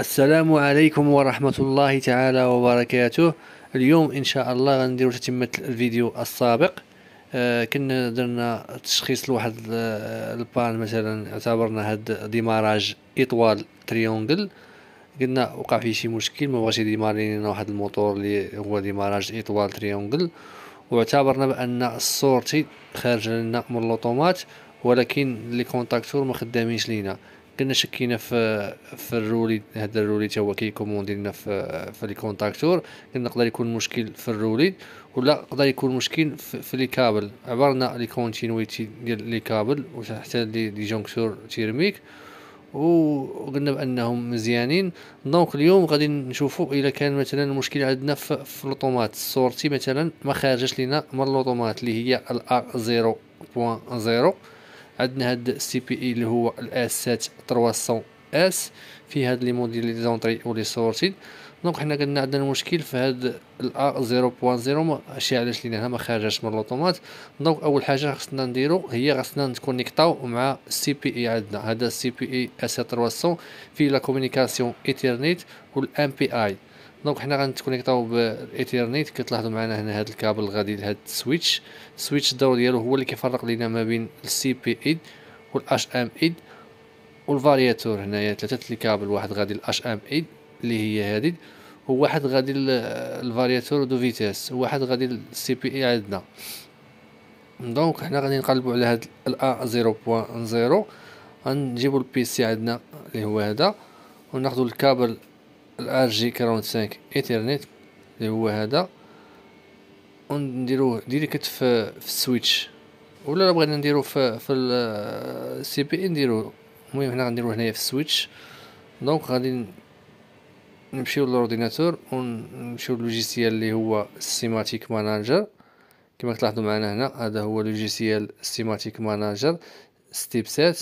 السلام عليكم ورحمة الله تعالى وبركاته اليوم إن شاء الله غنديرو تتمة الفيديو السابق آه كنا درنا تشخيص لواحد آه، البان مثلا اعتبرنا هاد ديماراج اطوال تريونجل قلنا وقع فيه شي مشكل مبغاش يديمار لينا واحد الموتور اللي هو ديماراج اطوال تريونجل واعتبرنا بان الصورتي خارجه لنا من الأوتومات ولكن لي كونتاكتور مخدامينش لينا كنا شكينا في في الرولي هذا الرولي حتى هو كيكوموندي لنا في في لي كونتاكتور كنا نقدر يكون مشكل في الرولي ولا يقدر يكون مشكل في, لي كابل عبرنا لي كونتينويتي ديال لي كابل وحتى لي دي جونكسور تيرميك وقلنا بانهم مزيانين دونك اليوم غادي نشوفوا الا كان مثلا المشكل عندنا في, الاوتومات سورتي مثلا ما خارجش لينا من الاوتومات اللي هي الار 0.0 عندنا هاد السي بي اي اللي هو الاسات 300 اس في هاد لي موديل لي زونطري لي سورتيد دونك حنا قلنا عندنا المشكل في هاد ال 0.0 شي علاش لينا هنا ما خرجش من الاوتومات دونك اول حاجه خصنا نديرو هي خصنا نكونيكطاو مع السي بي اي عندنا هذا السي بي اي اس 300 في لا كومونيكاسيون ايثرنيت والام بي اي دونك حنا غنتكونيكطاو بالايثيرنيت كتلاحظوا معنا هنا هذا الكابل غادي لهذا السويتش السويتش الدور ديالو هو اللي كيفرق لينا ما بين السي بي ايد والاش ام ايد والفارياتور هنايا ثلاثه الكابل واحد غادي للاش ام ايد اللي هي هذه وواحد غادي للفارياتور دو فيتيس وواحد غادي للسي بي اي عندنا دونك حنا غادي نقلبوا على هذا الا 0.0 غنجيبوا البي سي عندنا اللي هو هذا وناخذوا الكابل الار جي 45 ايثرنت اللي هو هذا ونديروه ديريكت في في السويتش ولا لو بغينا نديرو في في السي آه، بي اي نديرو المهم هنا غنديرو هنايا في السويتش دونك غادي نمشيو للاورديناتور ونمشيو للوجيسيال اللي هو السيماتيك ماناجر كما تلاحظوا معنا هنا هذا هو لوجيسيال السيماتيك ماناجر ستيب 7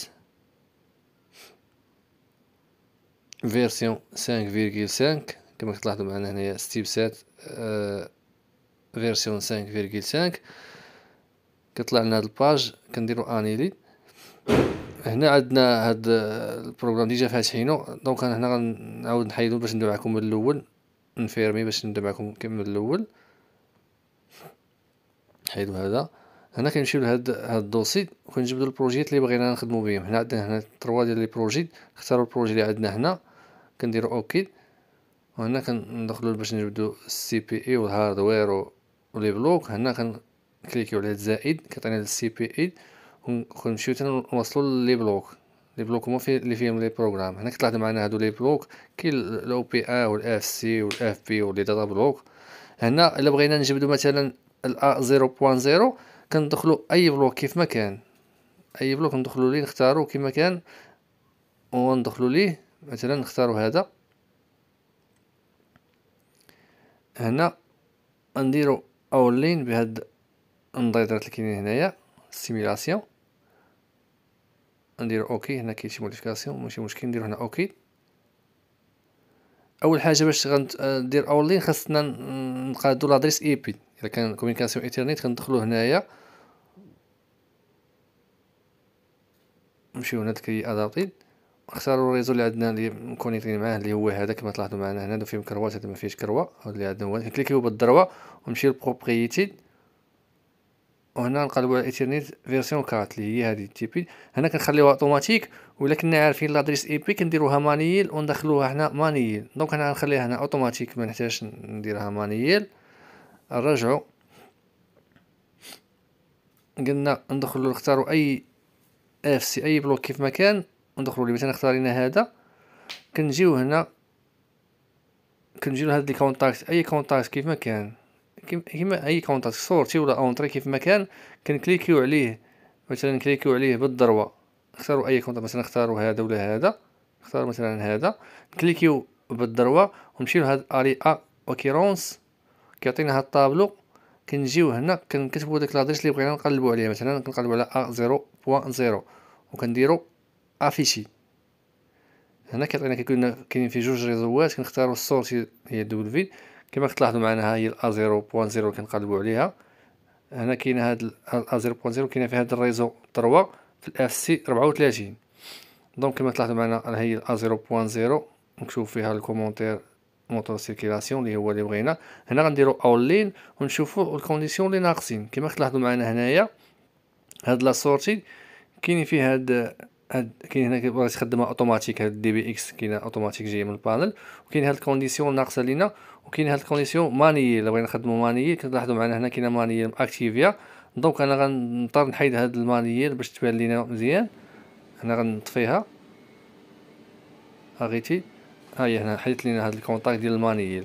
فيرسيون 5.5 كما كتلاحظوا معنا هنايا سات آه فيرسيون 5.5 كطلع لنا هاد الباج كنديرو انيلي هنا عندنا هاد البروغرام ديجا فاتحينو دونك انا هنا غنعاود نحيدو باش ندير معكم من الاول نفيرمي باش نبدا معكم من الاول نحيدو هذا هنا كنمشيو لهاد هاد الدوسي وكنجبدو البروجيات اللي بغينا نخدمو بهم هنا عندنا هنا 3 ديال لي بروجي نختارو البروجي اللي عندنا هنا كنديرو اوكي وهنا كندخلو باش نجبدو السي بي اي والهاردوير ولي بلوك هنا كنكليكيو على زائد كيعطينا السي بي اي ونمشيو حتى نوصلو لي بلوك لي بلوك هما في اللي فيهم لي بروغرام هنا كطلعت معنا هادو لي بلوك كاين الاو بي ا والاف سي والاف بي ولي داتا بلوك هنا الا بغينا نجبدو مثلا الا 0.0 كندخلو اي بلوك كيف ما كان اي بلوك ندخلو ليه نختارو كيما كان وندخلوا ليه مثلا نختارو هذا هنا نديرو اول لين بهاد النضيضرات اللي كاينين هنايا سيميلاسيون نديرو اوكي هنا كاين شي موديفيكاسيون ماشي مشكل نديرو هنا اوكي اول حاجه باش غندير اول لين خاصنا نقادو لادريس اي بي الا كان كوميونيكاسيون انترنيت كندخلو هنايا نمشيو هنا تكري ادابتيد اختاروا الريزو اللي عندنا اللي مكونيكتين معاه اللي هو هذا كما تلاحظوا معنا هنا فيه كروات هذا ما فيهش كروه اللي عندنا هو كليكيو بالضروه ونمشي للبروبريتي وهنا نقلبوا على ايثرنيت فيرسيون 4 اللي هي هذه التيبي هنا كنخليوها اوتوماتيك ولا كنا عارفين لادريس اي بي كنديروها مانييل وندخلوها هنا مانييل دونك انا غنخليها هنا اوتوماتيك ما نحتاجش نديرها مانييل نرجعوا قلنا ندخلوا نختاروا اي اف سي اي بلوك كيف ما كان ندخلوا لي مثلا اختارينا هذا كنجيو هنا كنجيو لهاد لي كونتاكت اي كونتاكت كيف ما كان كيما اي كونتاكت صورتي ولا اونتري كيف ما كان كنكليكيو عليه مثلا كليكيو عليه بالضروه اختاروا اي كونتاكت مثلا اختاروا هذا ولا هذا اختار مثلا هذا كليكيو بالضروه ونمشيو لهاد اري ا اوكيرونس كيعطينا هاد الطابلو كنجيو هنا كنكتبوا داك لادريس اللي بغينا نقلبوا عليه مثلا كنقلبوا على ا 0.0 وكنديروا افيشي هنا كتعطينا كيكون كاينين فيه جوج ريزوات كنختاروا السورس هي دبل في كما كتلاحظوا معنا ها هي ال زيرو بوان زيرو كنقلبوا عليها هنا كاين هاد ال زيرو بوان زيرو في هاد الريزو 3 في الاف سي 34 دونك كما تلاحظوا معنا ها هي ال زيرو بوان زيرو نكتبوا فيها الكومونتير موتور سيركيلاسيون اللي هو اللي بغينا هنا غنديروا اول لين ونشوفوا الكونديسيون اللي ناقصين كما كتلاحظوا معنا هنايا هاد لا سورتي كاين فيه هاد هاد كاين هنا كيبغي تخدمها اوتوماتيك هاد دي بي اكس كاين اوتوماتيك جايه من البانل وكاين هاد الكونديسيون ناقصه لينا وكاين هاد الكونديسيون مانيي الا بغينا نخدمو مانيي كتلاحظوا معنا هنا كاينه مانيي اكتيفيا دونك انا غنضطر نحيد هاد المانيي باش تبان لينا مزيان هنا غنطفيها اغيتي ها هي هنا حيدت لينا هاد الكونتاكت ديال المانييل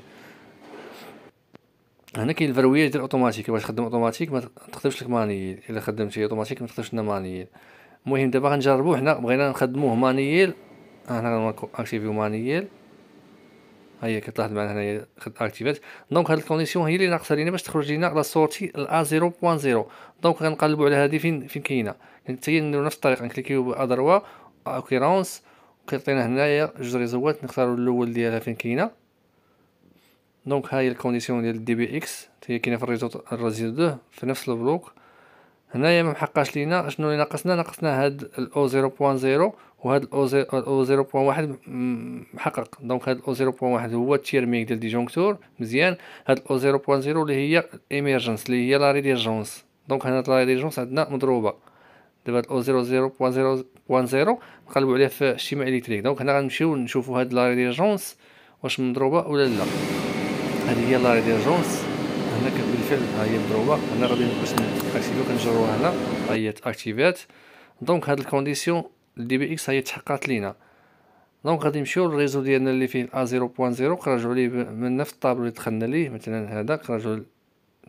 هنا كاين الفرويه ديال اوتوماتيك باش تخدم اوتوماتيك ما تخدمش لك مانييل الا خدمتي اوتوماتيك ما تخدمش لنا مانييل المهم دابا غنجربو حنا بغينا نخدموه مانييل آه، هنا اكتيفيو مانييل ها هي كتلاحظ معنا هنايا اكتيفات دونك هاد الكونديسيون هي اللي ناقصه لينا باش تخرج لينا لا سورتي ال 0.0 دونك غنقلبو على هادي فين فين كاينه يعني حتى هي نديرو نفس الطريقه نكليكيو بادروا اوكيرونس كيعطينا هنايا جوج ريزوات نختارو الاول ديالها فين كاينه دونك ها هي الكونديسيون ديال الدي بي اكس هي كاينه في الريزو 2 في نفس البلوك هنايا ما محقاش لينا شنو اللي ناقصنا ناقصنا هاد الاو 0.0 وهاد الاو 0.1 محقق دونك هاد الاو 0.1 هو التيرميك ديال ديجونكتور مزيان هاد الاو 0.0 اللي هي ايمرجنس اللي هي لا ريديرجونس دونك هنا لا ريديرجونس عندنا مضروبه دابا الاو 0.0.0 نقلبوا عليه في الشيما الكتريك دونك هنا غنمشيو نشوفوا هاد لا ريديرجونس واش مضروبه ولا لا هذه هي لا ريديرجونس هنا بالفعل ها هي مضروبه هنا غادي باش ناكتيفيو كنجرو هنا ها هي تاكتيفات دونك هاد الكونديسيون اللي بي اكس هي تحققت لينا دونك غادي نمشيو للريزو ديالنا اللي فيه ا 0.0 كنرجعو ليه من نفس الطابلو اللي دخلنا ليه مثلا هذا كنرجعو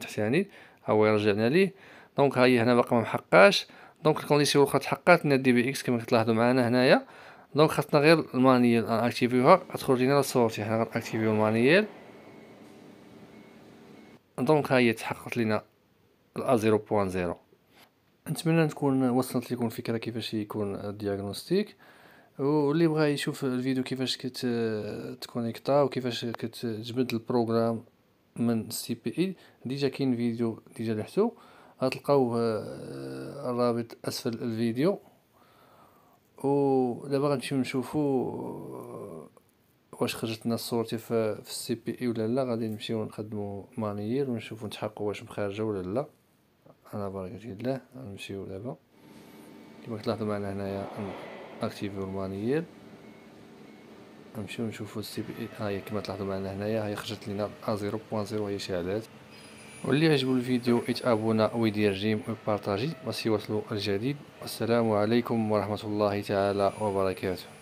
تحت يعني ها هو رجعنا ليه دونك هاهي هنا باقا ما محقاش دونك الكونديسيون الاخرى تحققت لنا دي بي اكس كما كتلاحظوا معنا هنايا دونك خاصنا غير المانيال اكتيفيوها غتخرج لينا الصور حنا غنأكتيفيو المانيال دونك ها هي تحققت لنا ال بوان زيرو نتمنى تكون وصلت لكم الفكره كيفاش يكون الدياغنوستيك واللي بغى يشوف الفيديو كيفاش كت تكونيكتا وكيفاش كتجبد البروغرام من سي بي اي ديجا كاين فيديو ديجا لحتو غتلقاوه آه، الرابط اسفل الفيديو ودابا غنمشيو نشوفو آه، واش خرجت لنا صورتي في, في السي بي اي ولا لا غادي نمشيو نخدمو مانيير ونشوفو نتحققو واش مخارجه ولا لا على بركه الله نمشيو دابا كما كتلاحظوا معنا هنايا اكتيفيو المانيير نمشيو نشوفو السي بي اي ها آه، هي كما تلاحظوا معنا هنايا هي خرجت لينا 0.0 آه، هي شعلات واللي عجبو الفيديو يتابونا ويدير جيم ويبارطاجي باش يوصلو الجديد والسلام عليكم ورحمه الله تعالى وبركاته